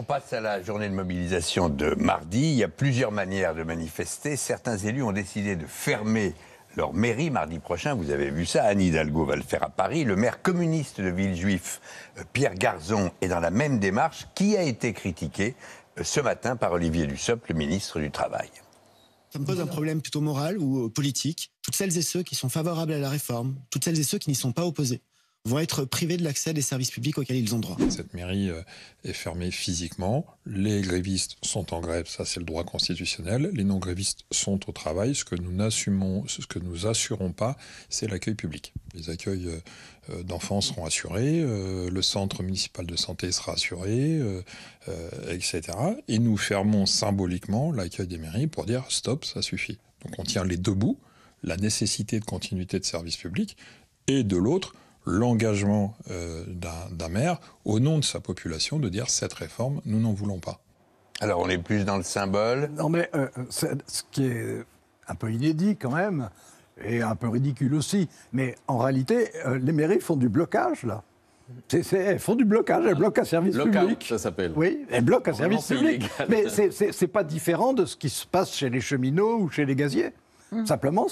On passe à la journée de mobilisation de mardi. Il y a plusieurs manières de manifester. Certains élus ont décidé de fermer leur mairie mardi prochain. Vous avez vu ça, Anne Hidalgo va le faire à Paris. Le maire communiste de Villejuif, euh, Pierre Garzon, est dans la même démarche qui a été critiqué euh, ce matin par Olivier Dussopt, le ministre du Travail. Ça me pose un problème plutôt moral ou euh, politique. Toutes celles et ceux qui sont favorables à la réforme, toutes celles et ceux qui n'y sont pas opposés, vont être privés de l'accès des services publics auxquels ils ont droit. Cette mairie euh, est fermée physiquement, les grévistes sont en grève, ça c'est le droit constitutionnel, les non-grévistes sont au travail, ce que nous n'assumons, ce que nous assurons pas, c'est l'accueil public. Les accueils euh, euh, d'enfants seront assurés, le centre municipal de santé sera assuré, etc. Et nous fermons symboliquement l'accueil des mairies pour dire stop, ça suffit. Donc on tient les deux bouts, la nécessité de continuité de service public, et de l'autre, l'engagement euh, d'un maire, au nom de sa population, de dire cette réforme, nous n'en voulons pas. Alors on est plus dans le symbole. Non mais euh, euh, ce qui est un peu inédit quand même, et un peu ridicule aussi, mais en réalité, les mairies font du blocage là. elles font du blocage, elles bloquent un service public. ça s'appelle. Oui, elles bloquent un service public. Mais c'est pas différent de ce qui se passe chez les cheminots ou chez les gaziers. Mm. Simplement,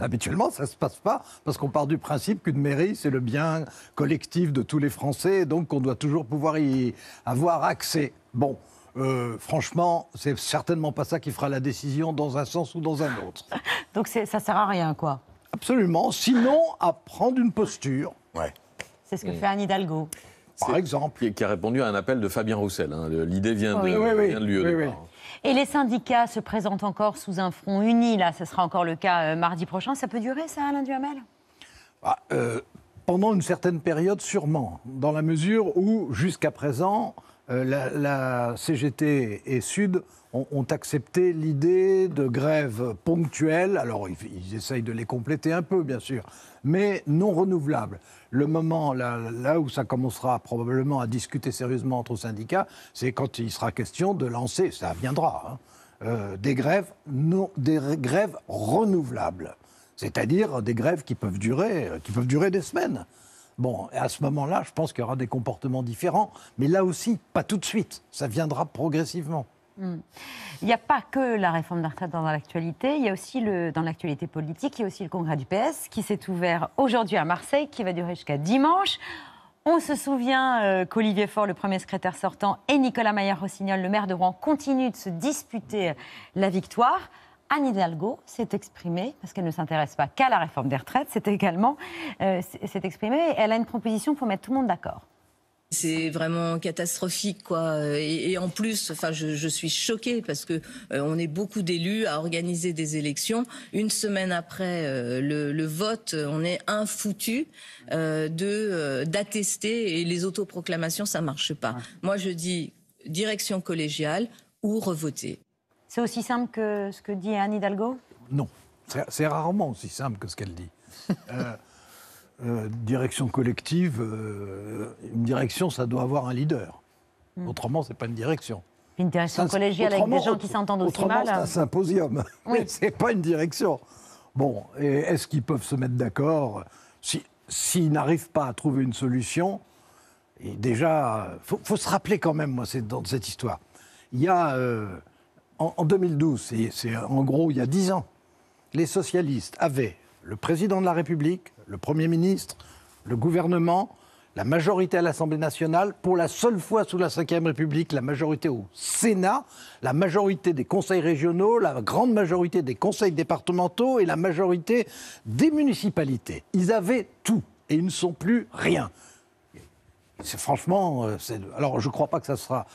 habituellement, ça ne se passe pas parce qu'on part du principe qu'une mairie, c'est le bien collectif de tous les Français, donc qu'on doit toujours pouvoir y avoir accès. Bon. Euh, franchement, c'est certainement pas ça qui fera la décision dans un sens ou dans un autre. donc ça sert à rien, quoi. Absolument. Sinon, à prendre une posture. C'est ce que mm. fait Anne Hidalgo. Par exemple. Qui, a répondu à un appel de Fabien Roussel. Hein. L'idée vient, de, lui. Hein. et les syndicats se présentent encore sous un front uni, là, ce sera encore le cas euh, mardi prochain. Ça peut durer, ça, Alain Duhamel ah, euh, Pendant une certaine période, sûrement, dans la mesure où, jusqu'à présent, euh, la, CGT et Sud ont, accepté l'idée de grèves ponctuelles, Alors, ils, essayent de les compléter un peu, bien sûr, mais non renouvelables. Le moment, là, où ça commencera probablement à discuter sérieusement entre syndicats, c'est quand il sera question de lancer, ça viendra, hein, euh, des, grèves des grèves renouvelables. C'est-à-dire des grèves qui peuvent durer, euh, qui peuvent durer des semaines. Bon, à ce moment-là, je pense qu'il y aura des comportements différents, mais là aussi, pas tout de suite. Ça viendra progressivement. Hmm. Il n'y a pas que la réforme des dans l'actualité, il y a aussi le, dans l'actualité politique, il y a aussi le congrès du PS qui s'est ouvert aujourd'hui à Marseille, qui va durer jusqu'à dimanche. On se souvient euh, qu'Olivier Faure, le premier secrétaire sortant, et Nicolas Maillard-Rossignol, le maire de Rouen, continuent de se disputer la victoire. Anne Hidalgo s'est exprimée, parce qu'elle ne s'intéresse pas qu'à la réforme des retraites, c'est également euh, s'est exprimée. Elle a une proposition pour mettre tout le monde d'accord. C'est vraiment catastrophique, quoi. Et, en plus, enfin, je, suis choquée parce que euh, on est beaucoup d'élus à organiser des élections. Une semaine après euh, le, vote, on est un foutu de d'attester et les autoproclamations, ça ne marche pas. Moi, je dis direction collégiale ou revoter. C'est aussi simple que ce que dit Anne Hidalgo Non, c'est rarement aussi simple que ce qu'elle dit. Euh, euh, direction collective, euh, une direction, ça doit avoir un leader. Hmm. Autrement, c'est pas une direction. Une direction collégiale avec des gens qui s'entendent aussi mal. C'est un symposium. Oui. c'est pas une direction. Bon, est-ce qu'ils peuvent se mettre d'accord S'ils n'arrivent pas à trouver une solution, et déjà, faut, faut se rappeler quand même, moi, dans cette histoire. Il y a en, 2012, c'est en gros il y a dix ans, les socialistes avaient le président de la République, le Premier ministre, le gouvernement, la majorité à l'Assemblée nationale, pour la seule fois sous la Ve République, la majorité au Sénat, la majorité des conseils régionaux, la grande majorité des conseils départementaux et la majorité des municipalités. Ils avaient tout et ils ne sont plus rien. C'est franchement, euh, alors je ne crois pas que ça sera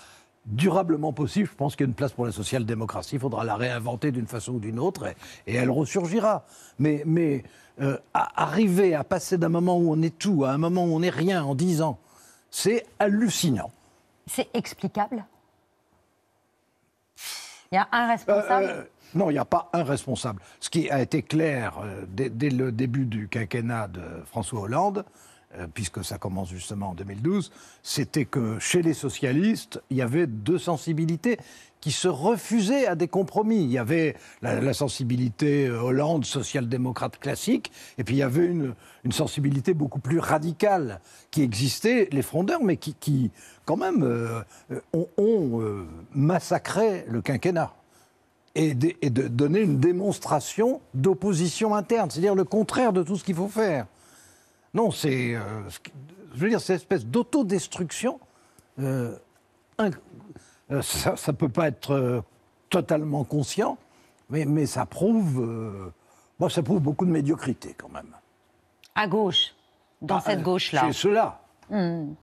durablement possible. Je pense qu'il y a une place pour la social-démocratie. Il faudra la réinventer d'une façon ou d'une autre et, elle ressurgira. Mais, euh, arriver à passer d'un moment où on est tout à un moment où on n'est rien en dix ans, c'est hallucinant. C'est explicable Il y a un responsable euh, euh, Non, il n'y a pas un responsable. Ce qui a été clair dès le début du quinquennat de François Hollande, euh, puisque ça commence justement en 2012, c'était que chez les socialistes, il y avait deux sensibilités qui se refusaient à des compromis. Il y avait la, sensibilité euh, Hollande, social-démocrate classique, et puis il y avait une, sensibilité beaucoup plus radicale qui existait, les frondeurs, mais qui, quand même, euh, ont, massacré le quinquennat. Et donné donner une démonstration d'opposition interne, c'est-à-dire le contraire de tout ce qu'il faut faire. Non, c'est. Euh, je veux dire, cette espèce d'autodestruction, euh, euh, ça ne peut pas être totalement conscient, mais, ça prouve. Bon, ça prouve beaucoup de médiocrité quand même. À gauche, dans ah, cette gauche-là. C'est cela.